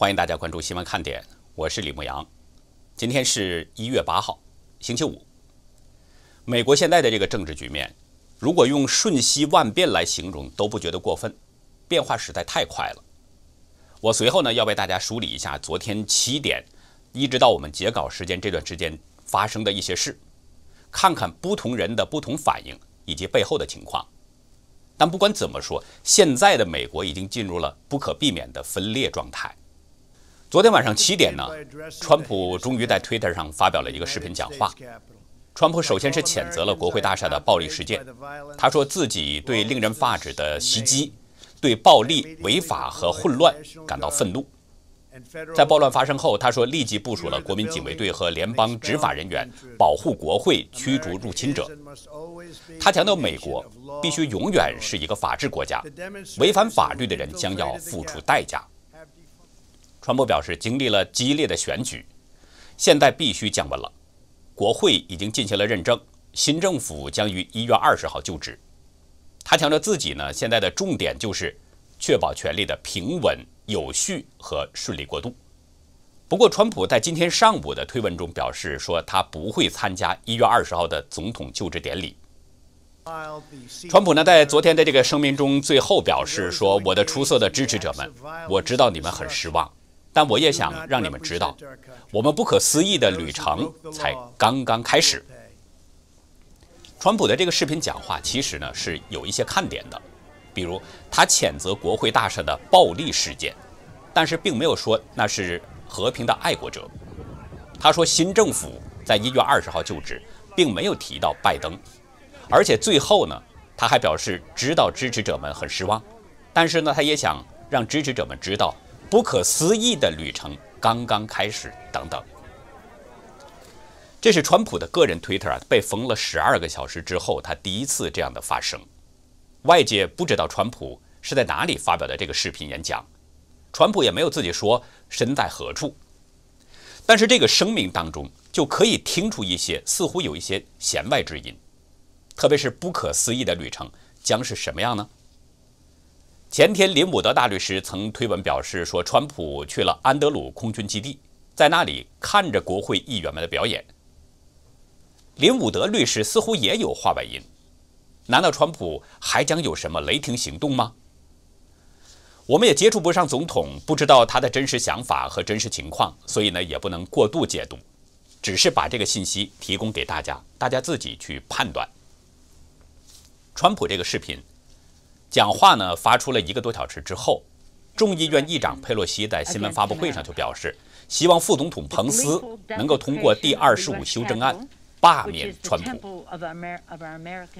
欢迎大家关注《新闻看点》，我是李牧阳。今天是一月八号，星期五。美国现在的这个政治局面，如果用瞬息万变来形容都不觉得过分，变化实在太快了。我随后呢要为大家梳理一下昨天七点一直到我们截稿时间这段时间发生的一些事，看看不同人的不同反应以及背后的情况。但不管怎么说，现在的美国已经进入了不可避免的分裂状态。昨天晚上七点呢，川普终于在推特上发表了一个视频讲话。川普首先是谴责了国会大厦的暴力事件，他说自己对令人发指的袭击、对暴力、违法和混乱感到愤怒。在暴乱发生后，他说立即部署了国民警卫队和联邦执法人员保护国会、驱逐入侵者。他强调，美国必须永远是一个法治国家，违反法律的人将要付出代价。川普表示，经历了激烈的选举，现在必须降温了。国会已经进行了认证，新政府将于一月二十号就职。他强调自己呢，现在的重点就是确保权力的平稳、有序和顺利过渡。不过，川普在今天上午的推文中表示说，他不会参加一月二十号的总统就职典礼。川普呢，在昨天的这个声明中最后表示说：“我的出色的支持者们，我知道你们很失望。”但我也想让你们知道，我们不可思议的旅程才刚刚开始。川普的这个视频讲话其实呢是有一些看点的，比如他谴责国会大厦的暴力事件，但是并没有说那是和平的爱国者。他说新政府在一月二十号就职，并没有提到拜登，而且最后呢他还表示知道支持者们很失望，但是呢他也想让支持者们知道。不可思议的旅程刚刚开始，等等。这是川普的个人推特啊，被封了十二个小时之后，他第一次这样的发声。外界不知道川普是在哪里发表的这个视频演讲，川普也没有自己说身在何处。但是这个声明当中就可以听出一些，似乎有一些弦外之音，特别是不可思议的旅程将是什么样呢？前天，林伍德大律师曾推文表示说，川普去了安德鲁空军基地，在那里看着国会议员们的表演。林伍德律师似乎也有话外音，难道川普还将有什么雷霆行动吗？我们也接触不上总统，不知道他的真实想法和真实情况，所以呢，也不能过度解读，只是把这个信息提供给大家，大家自己去判断。川普这个视频。讲话呢发出了一个多小时之后，众议院议长佩洛西在新闻发布会上就表示，希望副总统彭斯能够通过第二十五修正案罢免川普。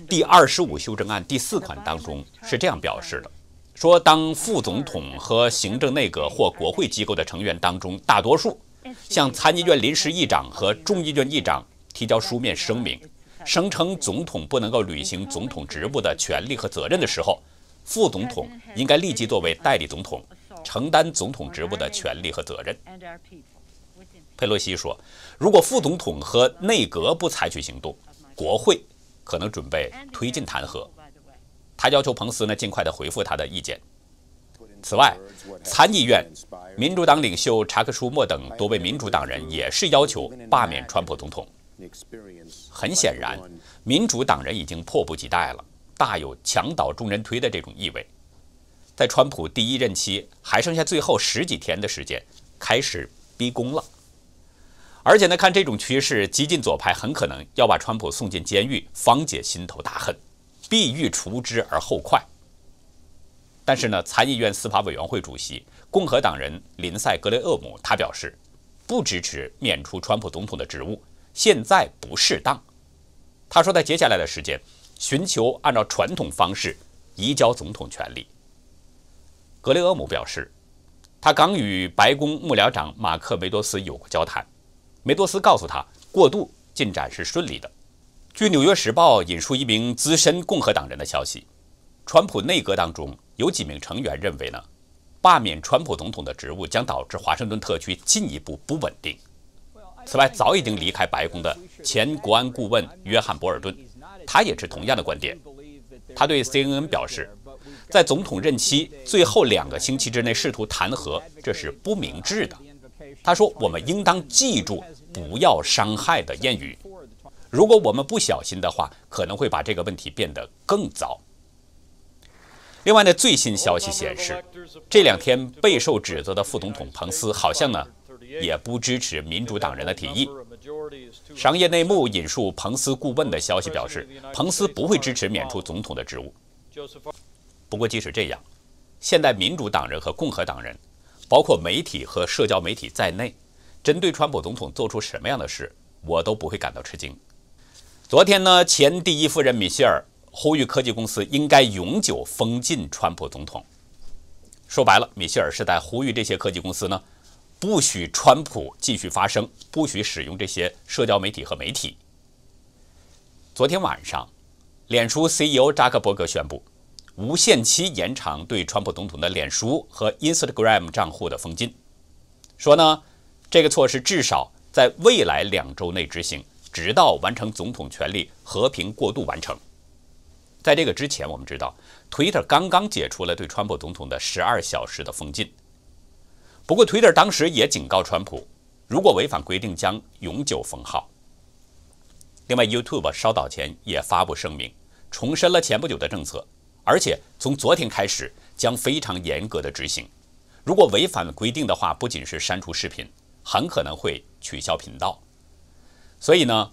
第二十五修正案第四款当中是这样表示的，说当副总统和行政内阁或国会机构的成员当中大多数，向参议院临时议长和众议院议长提交书面声明，声称总统不能够履行总统职务的权利和责任的时候。副总统应该立即作为代理总统，承担总统职务的权利和责任。佩洛西说，如果副总统和内阁不采取行动，国会可能准备推进弹劾。他要求彭斯呢尽快的回复他的意见。此外，参议院民主党领袖查克·舒默等多位民主党人也是要求罢免川普总统。很显然，民主党人已经迫不及待了。大有墙倒众人推的这种意味，在川普第一任期还剩下最后十几天的时间，开始逼宫了。而且呢，看这种趋势，激进左派很可能要把川普送进监狱，方解心头大恨，必欲除之而后快。但是呢，参议院司法委员会主席共和党人林赛·格雷厄姆他表示，不支持免除川普总统的职务，现在不适当。他说，在接下来的时间。寻求按照传统方式移交总统权力。格雷厄姆表示，他刚与白宫幕僚长马克·梅多斯有过交谈。梅多斯告诉他，过渡进展是顺利的。据《纽约时报》引述一名资深共和党人的消息，川普内阁当中有几名成员认为呢，罢免川普总统的职务将导致华盛顿特区进一步不稳定。此外，早已经离开白宫的前国安顾问约翰·博尔顿。他也是同样的观点。他对 CNN 表示，在总统任期最后两个星期之内试图弹劾，这是不明智的。他说：“我们应当记住‘不要伤害’的谚语。如果我们不小心的话，可能会把这个问题变得更糟。”另外呢，最新消息显示，这两天备受指责的副总统彭斯好像呢，也不支持民主党人的提议。商业内幕引述彭斯顾问的消息表示，彭斯不会支持免除总统的职务。不过，即使这样，现代民主党人和共和党人，包括媒体和社交媒体在内，针对川普总统做出什么样的事，我都不会感到吃惊。昨天呢，前第一夫人米歇尔呼吁科技公司应该永久封禁川普总统。说白了，米歇尔是在呼吁这些科技公司呢。不许川普继续发声，不许使用这些社交媒体和媒体。昨天晚上，脸书 CEO 扎克伯格宣布，无限期延长对川普总统的脸书和 Instagram 账户的封禁，说呢，这个措施至少在未来两周内执行，直到完成总统权力和平过渡完成。在这个之前，我们知道，Twitter 刚刚解除了对川普总统的十二小时的封禁。不过，Twitter 当时也警告川普，如果违反规定，将永久封号。另外，YouTube 稍早前也发布声明，重申了前不久的政策，而且从昨天开始将非常严格的执行。如果违反规定的话，不仅是删除视频，很可能会取消频道。所以呢，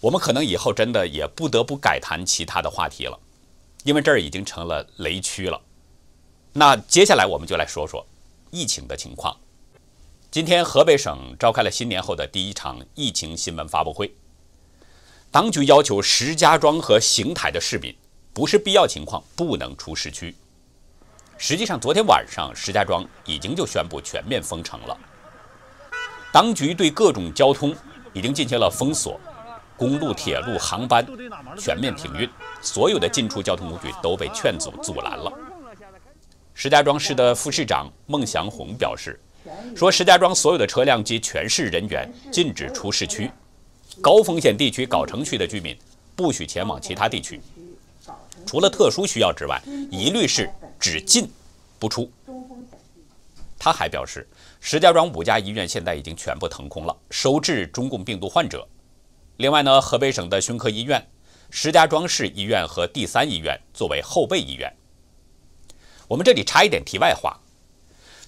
我们可能以后真的也不得不改谈其他的话题了，因为这儿已经成了雷区了。那接下来我们就来说说。疫情的情况，今天河北省召开了新年后的第一场疫情新闻发布会。当局要求石家庄和邢台的市民，不是必要情况不能出市区。实际上，昨天晚上石家庄已经就宣布全面封城了。当局对各种交通已经进行了封锁，公路、铁路、航班全面停运，所有的进出交通工具都被劝阻阻拦了。石家庄市的副市长孟祥红表示：“说石家庄所有的车辆及全市人员禁止出市区，高风险地区藁城区的居民不许前往其他地区，除了特殊需要之外，一律是只进不出。”他还表示，石家庄五家医院现在已经全部腾空了，收治中共病毒患者。另外呢，河北省的胸科医院、石家庄市医院和第三医院作为后备医院。我们这里插一点题外话，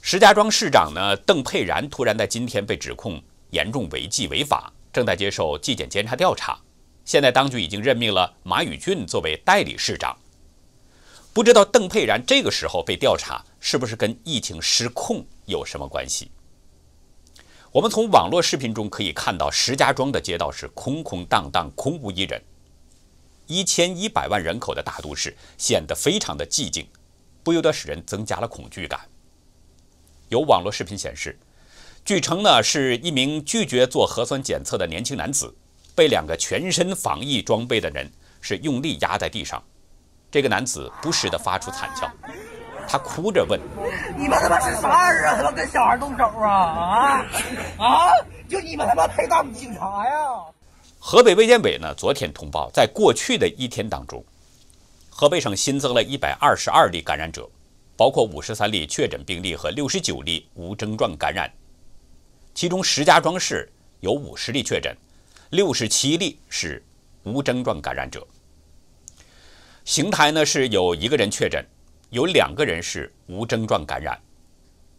石家庄市长呢邓佩然突然在今天被指控严重违纪违法，正在接受纪检监察调查。现在当局已经任命了马宇俊作为代理市长。不知道邓佩然这个时候被调查是不是跟疫情失控有什么关系？我们从网络视频中可以看到，石家庄的街道是空空荡荡，空无一人，一千一百万人口的大都市显得非常的寂静。不由得使人增加了恐惧感。有网络视频显示，据称呢是一名拒绝做核酸检测的年轻男子，被两个全身防疫装备的人是用力压在地上。这个男子不时的发出惨叫，他哭着问：“你们他妈是啥人啊？他妈跟小孩动手啊？啊啊？就你们他妈配当警察呀？”河北卫健委呢昨天通报，在过去的一天当中。河北省新增了一百二十二例感染者，包括五十三例确诊病例和六十九例无症状感染。其中，石家庄市有五十例确诊，六十七例是无症状感染者。邢台呢是有一个人确诊，有两个人是无症状感染。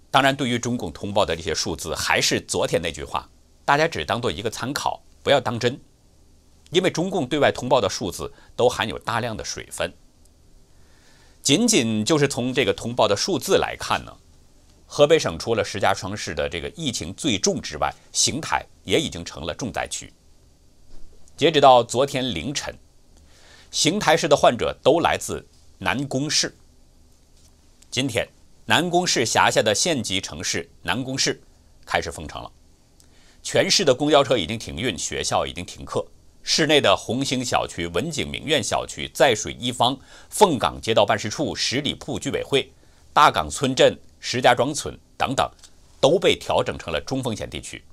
当然，对于中共通报的这些数字，还是昨天那句话，大家只当做一个参考，不要当真，因为中共对外通报的数字都含有大量的水分。仅仅就是从这个通报的数字来看呢，河北省除了石家庄市的这个疫情最重之外，邢台也已经成了重灾区。截止到昨天凌晨，邢台市的患者都来自南宫市。今天，南宫市辖下的县级城市南宫市开始封城了，全市的公交车已经停运，学校已经停课。市内的红星小区、文景名苑小区、在水一方、凤岗街道办事处十里铺居委会、大港村镇石家庄村等等，都被调整成了中风险地区。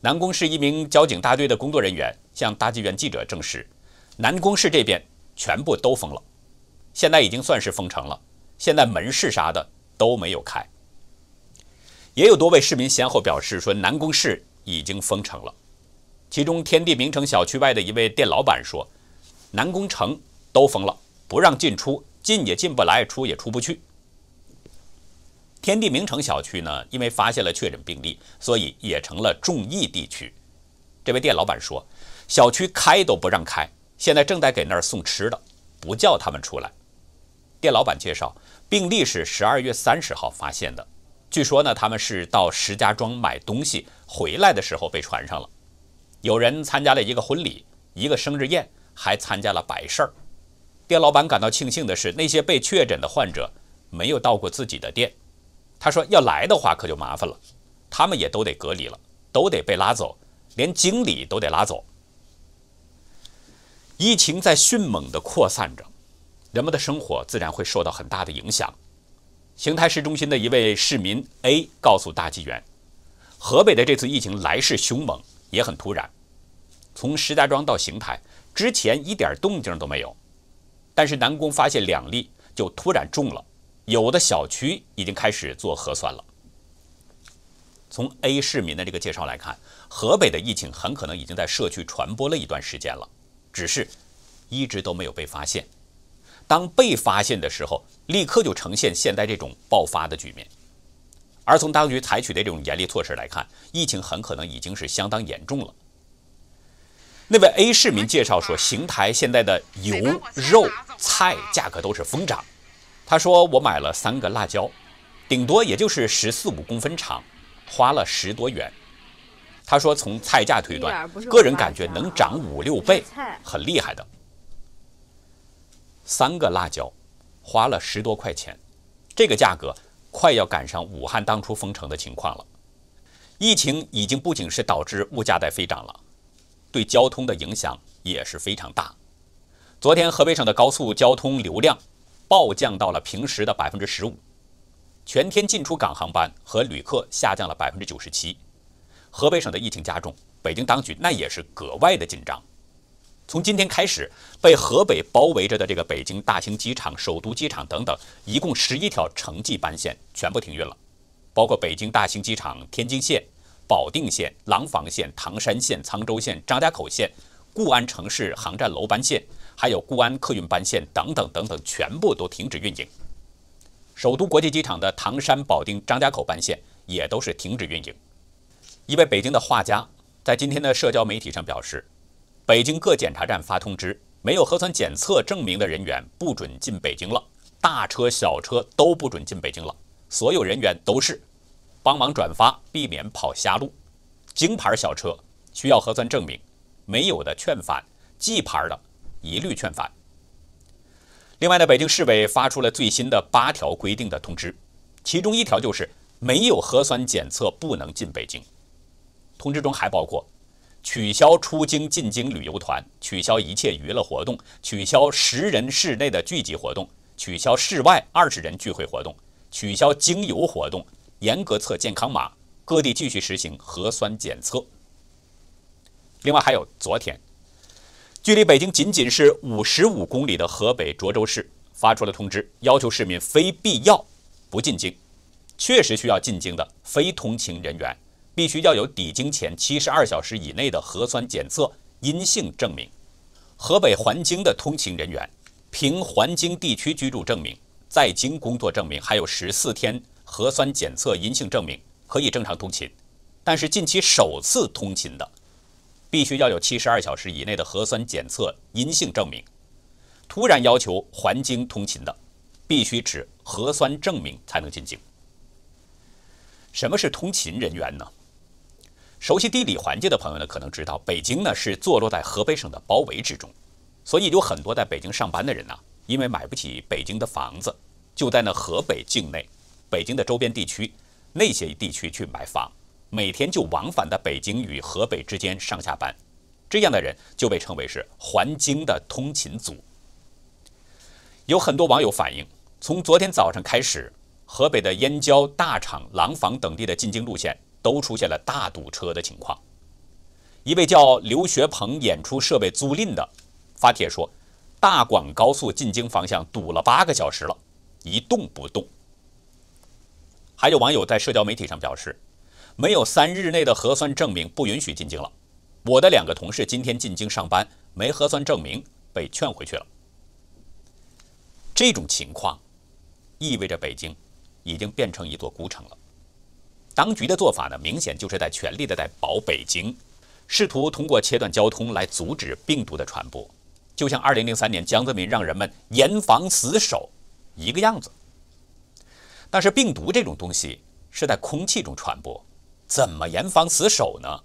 南宫市一名交警大队的工作人员向大纪元记者证实，南宫市这边全部都封了，现在已经算是封城了。现在门市啥的都没有开。也有多位市民先后表示说，南宫市已经封城了。其中，天地名城小区外的一位店老板说：“南宫城都封了，不让进出，进也进不来，出也出不去。”天地名城小区呢，因为发现了确诊病例，所以也成了重疫地区。这位店老板说：“小区开都不让开，现在正在给那儿送吃的，不叫他们出来。”店老板介绍，病例是十二月三十号发现的，据说呢，他们是到石家庄买东西回来的时候被传上了。有人参加了一个婚礼、一个生日宴，还参加了百事儿。店老板感到庆幸的是，那些被确诊的患者没有到过自己的店。他说：“要来的话可就麻烦了，他们也都得隔离了，都得被拉走，连经理都得拉走。”疫情在迅猛的扩散着，人们的生活自然会受到很大的影响。邢台市中心的一位市民 A 告诉大纪元：“河北的这次疫情来势凶猛。”也很突然，从石家庄到邢台之前一点动静都没有，但是南宫发现两例就突然中了，有的小区已经开始做核酸了。从 A 市民的这个介绍来看，河北的疫情很可能已经在社区传播了一段时间了，只是一直都没有被发现。当被发现的时候，立刻就呈现现在这种爆发的局面。而从当局采取的这种严厉措施来看，疫情很可能已经是相当严重了。那位 A 市民介绍说，邢台现在的油、肉、菜价格都是疯涨。他说：“我买了三个辣椒，顶多也就是十四五公分长，花了十多元。”他说：“从菜价推断，个人感觉能涨五六倍，很厉害的。三个辣椒花了十多块钱，这个价格。”快要赶上武汉当初封城的情况了，疫情已经不仅是导致物价在飞涨了，对交通的影响也是非常大。昨天河北省的高速交通流量暴降到了平时的百分之十五，全天进出港航班和旅客下降了百分之九十七。河北省的疫情加重，北京当局那也是格外的紧张。从今天开始，被河北包围着的这个北京大兴机场、首都机场等等，一共十一条城际班线全部停运了，包括北京大兴机场天津线、保定线、廊坊线、唐山线、沧州线、张家口线、固安城市航站楼班线，还有固安客运班线等等等等，全部都停止运营。首都国际机场的唐山、保定、张家口班线也都是停止运营。一位北京的画家在今天的社交媒体上表示。北京各检查站发通知：没有核酸检测证明的人员不准进北京了，大车小车都不准进北京了，所有人员都是。帮忙转发，避免跑瞎路。京牌小车需要核酸证明，没有的劝返；冀牌的，一律劝返。另外呢，北京市委发出了最新的八条规定的通知，其中一条就是没有核酸检测不能进北京。通知中还包括。取消出京进京旅游团，取消一切娱乐活动，取消十人室内的聚集活动，取消室外二十人聚会活动，取消经游活动，严格测健康码，各地继续实行核酸检测。另外，还有昨天，距离北京仅仅是五十五公里的河北涿州市发出了通知，要求市民非必要不进京，确实需要进京的非通勤人员。必须要有抵京前七十二小时以内的核酸检测阴性证明。河北环京的通勤人员，凭环京地区居住证明、在京工作证明，还有十四天核酸检测阴性证明，可以正常通勤。但是近期首次通勤的，必须要有七十二小时以内的核酸检测阴性证明。突然要求环京通勤的，必须持核酸证明才能进京。什么是通勤人员呢？熟悉地理环境的朋友呢，可能知道北京呢是坐落在河北省的包围之中，所以有很多在北京上班的人呢，因为买不起北京的房子，就在那河北境内、北京的周边地区那些地区去买房，每天就往返在北京与河北之间上下班，这样的人就被称为是“环京”的通勤族。有很多网友反映，从昨天早上开始，河北的燕郊、大厂、廊坊等地的进京路线。都出现了大堵车的情况。一位叫刘学鹏演出设备租赁的发帖说：“大广高速进京方向堵了八个小时了，一动不动。”还有网友在社交媒体上表示：“没有三日内的核酸证明，不允许进京了。”我的两个同事今天进京上班，没核酸证明，被劝回去了。这种情况意味着北京已经变成一座孤城了。当局的做法呢，明显就是在全力的在保北京，试图通过切断交通来阻止病毒的传播，就像2003年江泽民让人们严防死守一个样子。但是病毒这种东西是在空气中传播，怎么严防死守呢？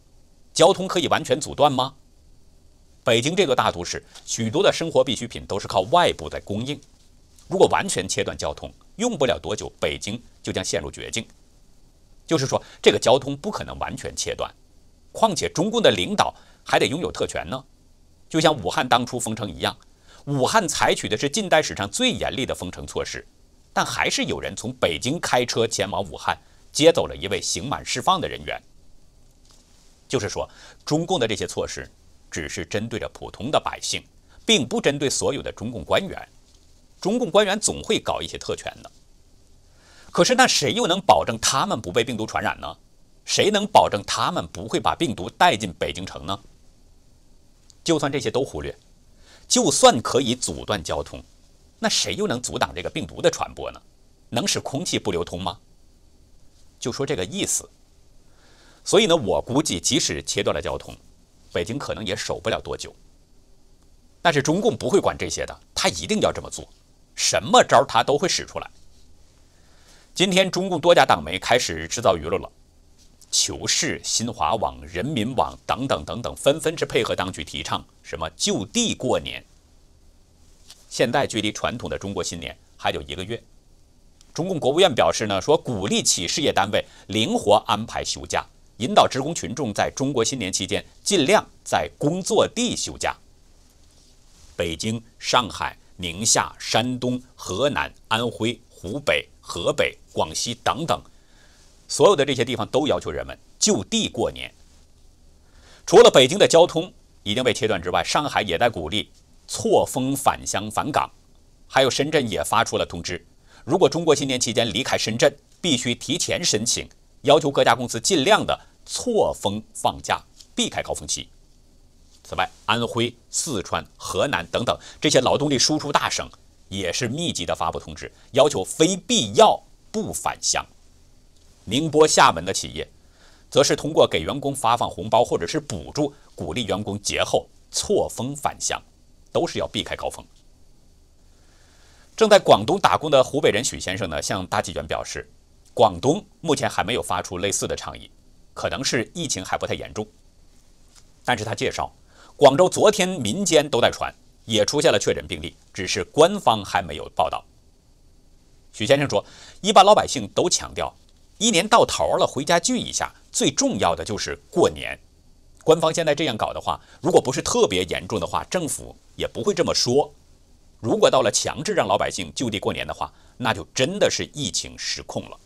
交通可以完全阻断吗？北京这个大都市，许多的生活必需品都是靠外部的供应，如果完全切断交通，用不了多久，北京就将陷入绝境。就是说，这个交通不可能完全切断，况且中共的领导还得拥有特权呢。就像武汉当初封城一样，武汉采取的是近代史上最严厉的封城措施，但还是有人从北京开车前往武汉接走了一位刑满释放的人员。就是说，中共的这些措施只是针对着普通的百姓，并不针对所有的中共官员。中共官员总会搞一些特权的。可是，那谁又能保证他们不被病毒传染呢？谁能保证他们不会把病毒带进北京城呢？就算这些都忽略，就算可以阻断交通，那谁又能阻挡这个病毒的传播呢？能使空气不流通吗？就说这个意思。所以呢，我估计即使切断了交通，北京可能也守不了多久。但是中共不会管这些的，他一定要这么做，什么招他都会使出来。今天，中共多家党媒开始制造舆论了，求是、新华网、人民网等等等等，纷纷是配合当局提倡什么就地过年。现在距离传统的中国新年还有一个月，中共国务院表示呢，说鼓励企事业单位灵活安排休假，引导职工群众在中国新年期间尽量在工作地休假。北京、上海、宁夏、山东、河南、安徽、湖北。河北、广西等等，所有的这些地方都要求人们就地过年。除了北京的交通已经被切断之外，上海也在鼓励错峰返乡返岗，还有深圳也发出了通知：如果中国新年期间离开深圳，必须提前申请。要求各家公司尽量的错峰放假，避开高峰期。此外，安徽、四川、河南等等这些劳动力输出大省。也是密集的发布通知，要求非必要不返乡。宁波、厦门的企业，则是通过给员工发放红包或者是补助，鼓励员工节后错峰返乡，都是要避开高峰。正在广东打工的湖北人许先生呢，向大记者表示，广东目前还没有发出类似的倡议，可能是疫情还不太严重。但是他介绍，广州昨天民间都在传。也出现了确诊病例，只是官方还没有报道。许先生说：“一般老百姓都强调，一年到头了回家聚一下，最重要的就是过年。官方现在这样搞的话，如果不是特别严重的话，政府也不会这么说。如果到了强制让老百姓就地过年的话，那就真的是疫情失控了。”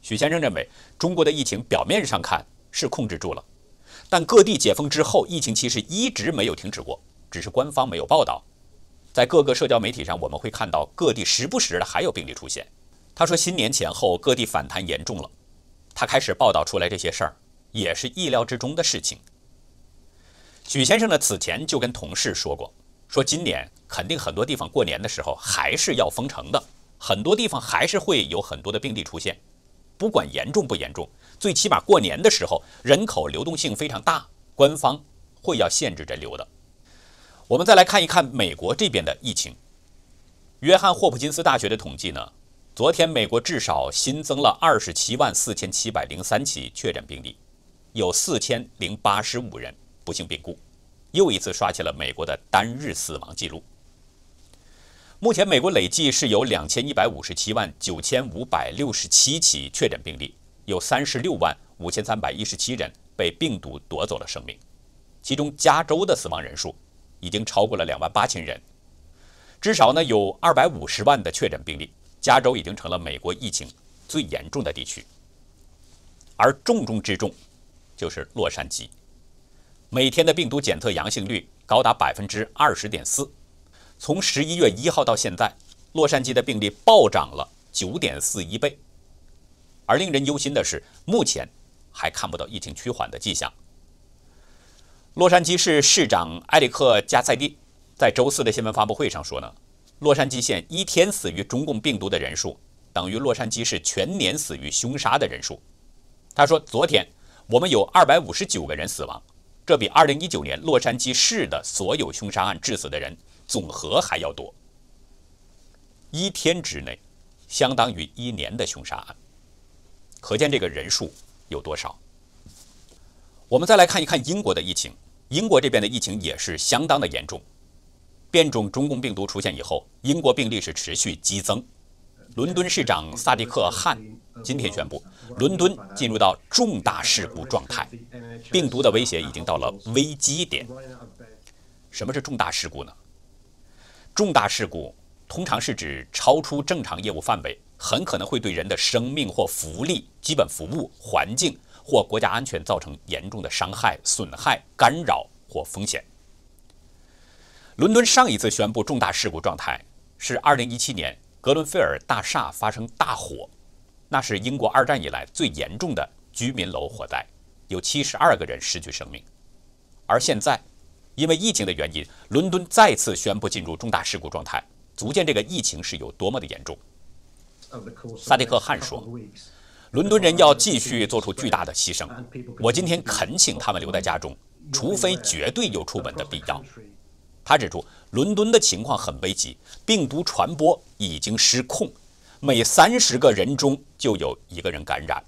许先生认为，中国的疫情表面上看是控制住了，但各地解封之后，疫情其实一直没有停止过。只是官方没有报道，在各个社交媒体上，我们会看到各地时不时的还有病例出现。他说，新年前后各地反弹严重了，他开始报道出来这些事儿，也是意料之中的事情。许先生呢，此前就跟同事说过，说今年肯定很多地方过年的时候还是要封城的，很多地方还是会有很多的病例出现，不管严重不严重，最起码过年的时候人口流动性非常大，官方会要限制人流的。我们再来看一看美国这边的疫情。约翰霍普金斯大学的统计呢，昨天美国至少新增了二十七万四千七百零三起确诊病例，有四千零八十五人不幸病故，又一次刷新了美国的单日死亡记录。目前美国累计是有两千一百五十七万九千五百六十七起确诊病例，有三十六万五千三百一十七人被病毒夺走了生命，其中加州的死亡人数。已经超过了两万八千人，至少呢有二百五十万的确诊病例。加州已经成了美国疫情最严重的地区，而重中之重就是洛杉矶，每天的病毒检测阳性率高达百分之二十点四。从十一月一号到现在，洛杉矶的病例暴涨了九点四一倍，而令人忧心的是，目前还看不到疫情趋缓的迹象。洛杉矶市市长埃里克加塞蒂在周四的新闻发布会上说呢，洛杉矶县一天死于中共病毒的人数等于洛杉矶市全年死于凶杀的人数。他说，昨天我们有二百五十九个人死亡，这比二零一九年洛杉矶市的所有凶杀案致死的人总和还要多。一天之内，相当于一年的凶杀案，可见这个人数有多少。我们再来看一看英国的疫情。英国这边的疫情也是相当的严重，变种中共病毒出现以后，英国病例是持续激增。伦敦市长萨迪克·汗今天宣布，伦敦进入到重大事故状态，病毒的威胁已经到了危机点。什么是重大事故呢？重大事故通常是指超出正常业务范围，很可能会对人的生命或福利、基本服务、环境。或国家安全造成严重的伤害、损害、干扰或风险。伦敦上一次宣布重大事故状态是2017年格伦菲尔大厦发生大火，那是英国二战以来最严重的居民楼火灾，有72个人失去生命。而现在，因为疫情的原因，伦敦再次宣布进入重大事故状态，足见这个疫情是有多么的严重。萨迪克汗说。伦敦人要继续做出巨大的牺牲，我今天恳请他们留在家中，除非绝对有出门的必要。他指出，伦敦的情况很危急，病毒传播已经失控，每三十个人中就有一个人感染。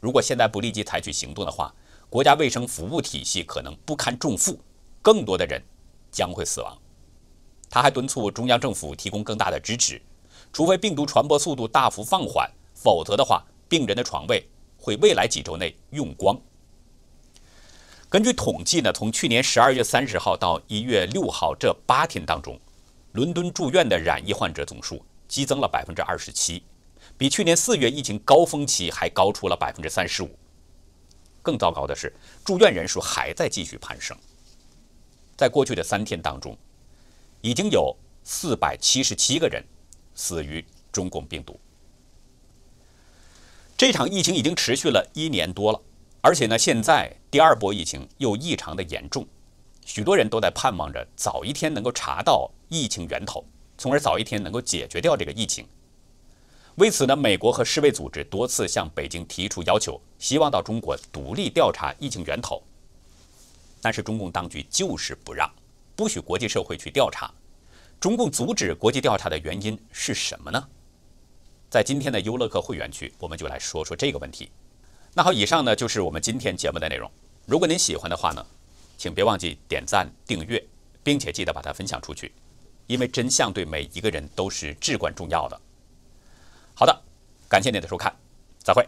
如果现在不立即采取行动的话，国家卫生服务体系可能不堪重负，更多的人将会死亡。他还敦促中央政府提供更大的支持，除非病毒传播速度大幅放缓，否则的话。病人的床位会未来几周内用光。根据统计呢，从去年十二月三十号到一月六号这八天当中，伦敦住院的染疫患者总数激增了百分之二十七，比去年四月疫情高峰期还高出了百分之三十五。更糟糕的是，住院人数还在继续攀升。在过去的三天当中，已经有四百七十七个人死于中共病毒。这场疫情已经持续了一年多了，而且呢，现在第二波疫情又异常的严重，许多人都在盼望着早一天能够查到疫情源头，从而早一天能够解决掉这个疫情。为此呢，美国和世卫组织多次向北京提出要求，希望到中国独立调查疫情源头，但是中共当局就是不让，不许国际社会去调查。中共阻止国际调查的原因是什么呢？在今天的优乐客会员区，我们就来说说这个问题。那好，以上呢就是我们今天节目的内容。如果您喜欢的话呢，请别忘记点赞、订阅，并且记得把它分享出去，因为真相对每一个人都是至关重要的。好的，感谢您的收看，再会。